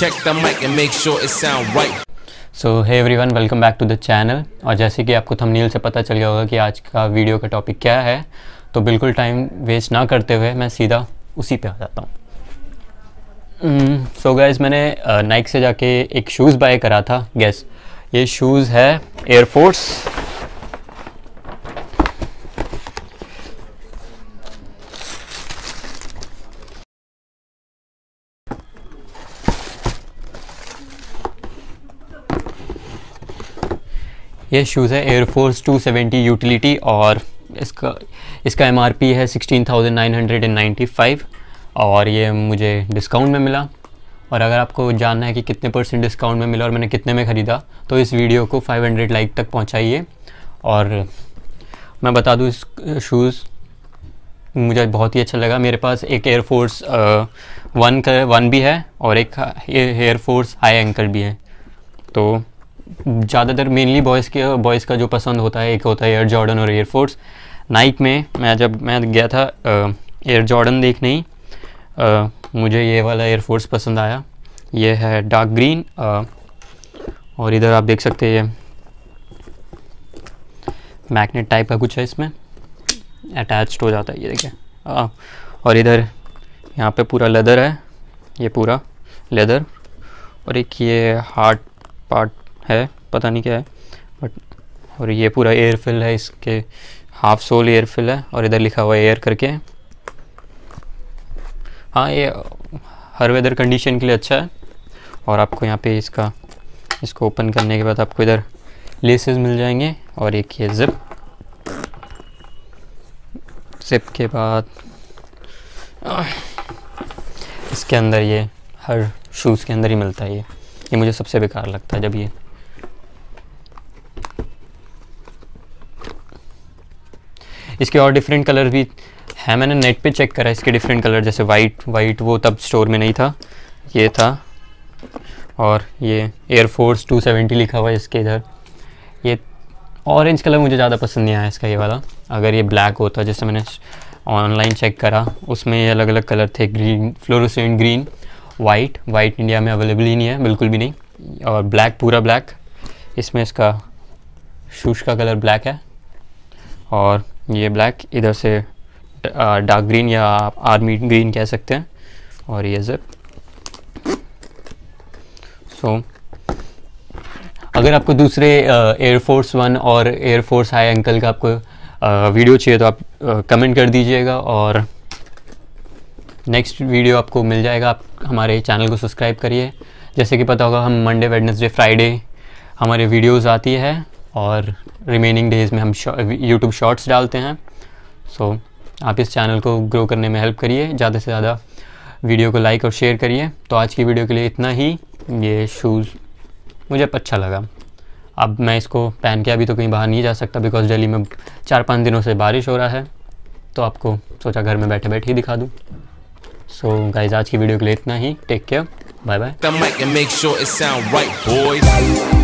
check the mic and make sure it sound right. So है everyone welcome back to the channel और जैसे कि आपको thumbnail से पता चल गया होगा कि आज का वीडियो का टॉपिक क्या है तो बिल्कुल टाइम वेस्ट ना करते हुए मैं सीधा उसी पे आ जाता हूँ सो hmm, गैस मैंने नाइक uh, से जाके एक शूज़ बाय करा था गैस ये शूज़ है एयरफोर्स ये शूज़ है एयरफोर्स 270 यूटिलिटी और इसका इसका एम है 16,995 और ये मुझे डिस्काउंट में मिला और अगर आपको जानना है कि कितने परसेंट डिस्काउंट में मिला और मैंने कितने में ख़रीदा तो इस वीडियो को 500 लाइक तक पहुंचाइए और मैं बता दूँ इस शूज़ मुझे बहुत ही अच्छा लगा मेरे पास एक एयरफोर्स वन का वन भी है और एक एयरफोर्स हाई एंकल भी है तो ज़्यादातर मेनली बॉयज़ के बॉयज़ का जो पसंद होता है एक होता है एयर जॉर्डन और एयरफोर्स नाइक में मैं जब मैं गया था एयर जॉर्डन देखने ही मुझे ये वाला एयरफोर्स पसंद आया ये है डार्क ग्रीन आ, और इधर आप देख सकते हैं मैग्नेट टाइप का कुछ है इसमें अटैच्ड हो जाता है ये देखिए और इधर यहाँ पे पूरा लेदर है ये पूरा लेदर और एक ये हार्ट पार्ट है पता नहीं क्या है बट और ये पूरा एयर फिल है इसके हाफ सोल एयर फिल है और इधर लिखा हुआ है एयर करके हाँ ये हर वेदर कंडीशन के लिए अच्छा है और आपको यहाँ पे इसका इसको ओपन करने के बाद आपको इधर लेसेस मिल जाएंगे और एक ये जिप जिप के बाद इसके अंदर ये हर शूज़ के अंदर ही मिलता है ये ये मुझे सबसे बेकार लगता है जब ये इसके और डिफरेंट कलर भी है मैंने नेट पे चेक करा इसके डिफरेंट कलर जैसे वाइट वाइट वो तब स्टोर में नहीं था ये था और ये एयरफोर्स 270 लिखा हुआ है इसके इधर ये ऑरेंज कलर मुझे ज़्यादा पसंद नहीं आया इसका ये वाला अगर ये ब्लैक होता जैसे मैंने ऑनलाइन चेक करा उसमें ये अलग अलग कलर थे green fluorescent green white white India में अवेलेबल ही नहीं है बिल्कुल भी नहीं और ब्लैक पूरा ब्लैक इसमें इसका शूज का कलर ब्लैक है और ये ब्लैक इधर से डार्क ग्रीन या आर्मी ग्रीन कह सकते हैं और ये जिप सो so, अगर आपको दूसरे एयरफोर्स वन और एयरफोर्स हाई अंकल का आपको आ, वीडियो चाहिए तो आप आ, कमेंट कर दीजिएगा और नेक्स्ट वीडियो आपको मिल जाएगा आप हमारे चैनल को सब्सक्राइब करिए जैसे कि पता होगा हम मंडे वेडनेसडे फ्राइडे हमारे वीडियोस आती है और रिमेनिंग डेज़ में हम यूट्यूब शॉर्ट्स डालते हैं सो so, आप इस चैनल को ग्रो करने में हेल्प करिए ज़्यादा से ज़्यादा वीडियो को लाइक और शेयर करिए तो आज की वीडियो के लिए इतना ही ये शूज़ मुझे अच्छा लगा अब मैं इसको पहन के अभी तो कहीं बाहर नहीं जा सकता बिकॉज दिल्ली में चार पाँच दिनों से बारिश हो रहा है तो आपको सोचा घर में बैठे बैठे ही दिखा दूँ सो so, गाइज आज की वीडियो के लिए इतना ही टेक केयर बाय बाय